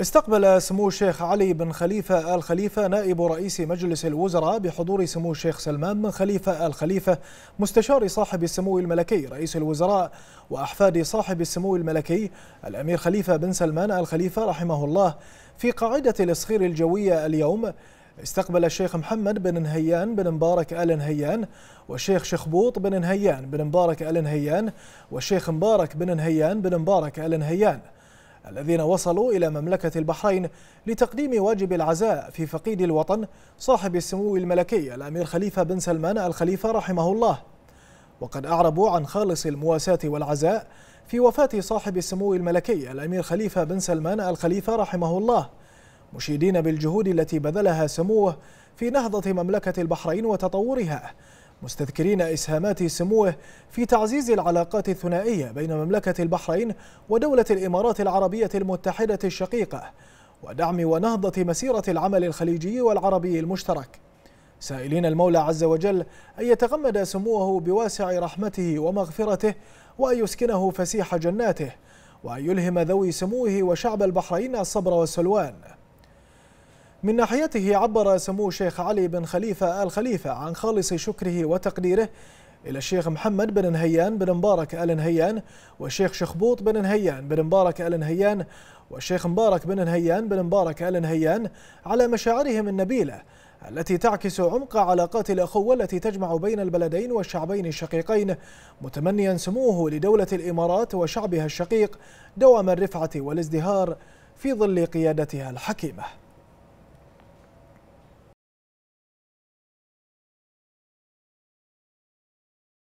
استقبل سمو الشيخ علي بن خليفة آل خليفة نائب رئيس مجلس الوزراء بحضور سمو الشيخ سلمان بن خليفة آل خليفة مستشار صاحب السمو الملكي رئيس الوزراء وأحفاد صاحب السمو الملكي الأمير خليفة بن سلمان آل خليفة رحمه الله في قاعدة الإصخير الجوية اليوم استقبل الشيخ محمد بن نهيان بن مبارك آل نهيان والشيخ شخبوط بن نهيان بن مبارك آل نهيان والشيخ مبارك بن نهيان بن مبارك آل نهيان الذين وصلوا إلى مملكة البحرين لتقديم واجب العزاء في فقيد الوطن صاحب السمو الملكي الأمير خليفة بن سلمان الخليفة رحمه الله وقد أعربوا عن خالص المواساة والعزاء في وفاة صاحب السمو الملكي الأمير خليفة بن سلمان الخليفة رحمه الله مشيدين بالجهود التي بذلها سموه في نهضة مملكة البحرين وتطورها مستذكرين إسهامات سموه في تعزيز العلاقات الثنائية بين مملكة البحرين ودولة الإمارات العربية المتحدة الشقيقة ودعم ونهضة مسيرة العمل الخليجي والعربي المشترك سائلين المولى عز وجل أن يتغمد سموه بواسع رحمته ومغفرته وأن يسكنه فسيح جناته وأن يلهم ذوي سموه وشعب البحرين الصبر والسلوان من ناحيته عبر سمو الشيخ علي بن خليفة آل خليفة عن خالص شكره وتقديره إلى الشيخ محمد بن نهيان بن مبارك آل نهيان والشيخ شخبوط بن نهيان بن مبارك آل نهيان والشيخ مبارك بن نهيان بن مبارك آل نهيان على مشاعرهم النبيلة التي تعكس عمق علاقات الأخوة التي تجمع بين البلدين والشعبين الشقيقين متمنيا سموه لدولة الإمارات وشعبها الشقيق دوام الرفعة والازدهار في ظل قيادتها الحكيمة